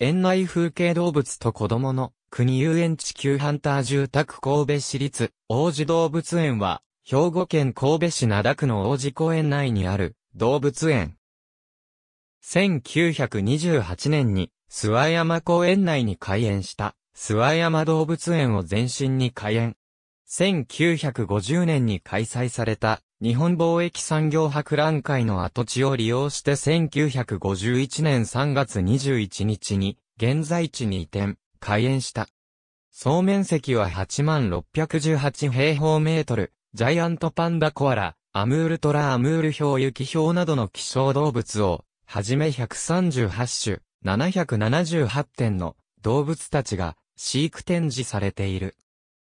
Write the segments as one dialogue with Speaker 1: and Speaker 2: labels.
Speaker 1: 園内風景動物と子供の国遊園地球ハンター住宅神戸市立王子動物園は兵庫県神戸市灘区の王子公園内にある動物園。1928年に諏訪山公園内に開園した諏訪山動物園を前身に開園。1950年に開催された日本貿易産業博覧会の跡地を利用して1951年3月21日に現在地に移転、開園した。総面積は8618平方メートル、ジャイアントパンダコアラ、アムールトラアムールヒョウユキヒョウなどの希少動物を、はじめ138種、778点の動物たちが飼育展示されている。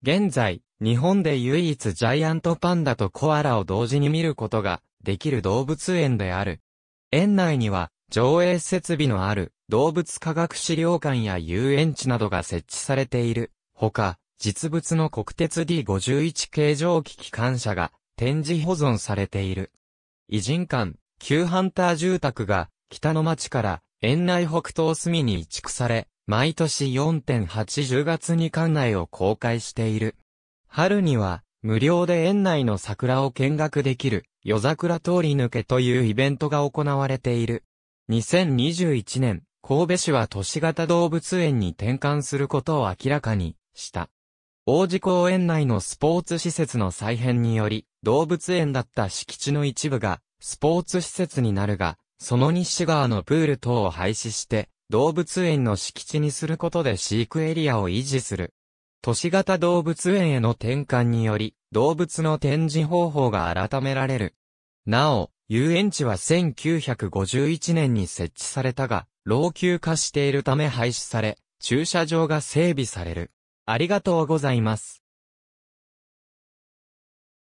Speaker 1: 現在、日本で唯一ジャイアントパンダとコアラを同時に見ることができる動物園である。園内には、上映設備のある動物科学資料館や遊園地などが設置されている。ほか、実物の国鉄 D51 形状機機関車が展示保存されている。異人館、旧ハンター住宅が北の町から園内北東隅に移築され、毎年4.80月に館内を公開している。春には、無料で園内の桜を見学できる、夜桜通り抜けというイベントが行われている。2021年、神戸市は都市型動物園に転換することを明らかにした。王子公園内のスポーツ施設の再編により、動物園だった敷地の一部が、スポーツ施設になるが、その西側のプール等を廃止して、動物園の敷地にすることで飼育エリアを維持する。都市型動物園への転換により、動物の展示方法が改められる。なお、遊園地は1951年に設置されたが、老朽化しているため廃止され、駐車場が整備される。ありがとうございます。